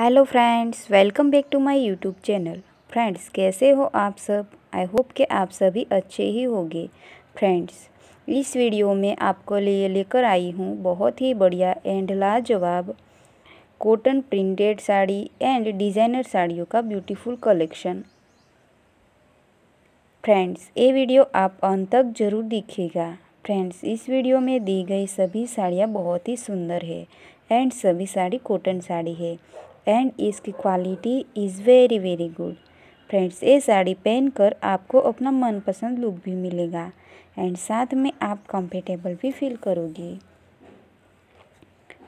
hello friends welcome back to my YouTube channel friends कैसे हो आप सब आई होप कि आप सभी अच्छे ही होंगे फ्रेंड्स इस वीडियो में आपको लिए लेकर आई हूँ बहुत ही बढ़िया एंड लाजवाब cotton printed sari and designer साड़ियों का ब्यूटीफुल कलेक्शन फ्रेंड्स ये वीडियो आप अंत तक जरूर देखेगा फ्रेंड्स इस वीडियो में दी गई सभी साड़ियाँ बहुत ही सुंदर है एंड सभी साड़ी कॉटन साड़ी है एंड इसकी quality is very very good friends ये साड़ी पहनकर आपको अपना मनपसंद लुक भी मिलेगा एंड साथ में आप कंफर्टेबल भी फील करोगे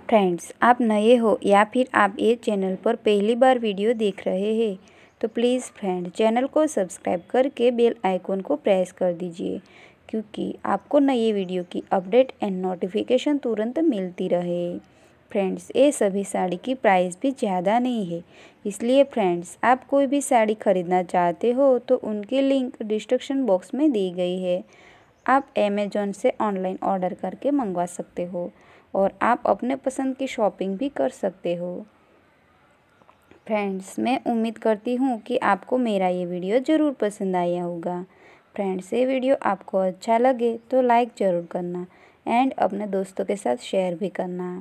फ्रेंड्स आप नए हो या फिर आप ये चैनल पर पहली बार वीडियो देख रहे हैं तो प्लीज़ फ्रेंड चैनल को सब्सक्राइब करके बेल आइकॉन को प्रेस कर दीजिए क्योंकि आपको नए वीडियो की अपडेट एंड नोटिफिकेशन तुरंत मिलती रहे फ्रेंड्स ये सभी साड़ी की प्राइस भी ज़्यादा नहीं है इसलिए फ्रेंड्स आप कोई भी साड़ी खरीदना चाहते हो तो उनकी लिंक डिस्क्रिप्शन बॉक्स में दी गई है आप अमेजोन से ऑनलाइन ऑर्डर करके मंगवा सकते हो और आप अपने पसंद की शॉपिंग भी कर सकते हो फ्रेंड्स मैं उम्मीद करती हूँ कि आपको मेरा ये वीडियो ज़रूर पसंद आया होगा फ्रेंड्स ये वीडियो आपको अच्छा लगे तो लाइक ज़रूर करना एंड अपने दोस्तों के साथ शेयर भी करना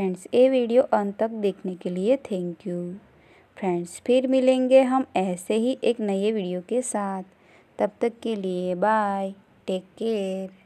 फ्रेंड्स ये वीडियो अंत तक देखने के लिए थैंक यू फ्रेंड्स फिर मिलेंगे हम ऐसे ही एक नए वीडियो के साथ तब तक के लिए बाय टेक केयर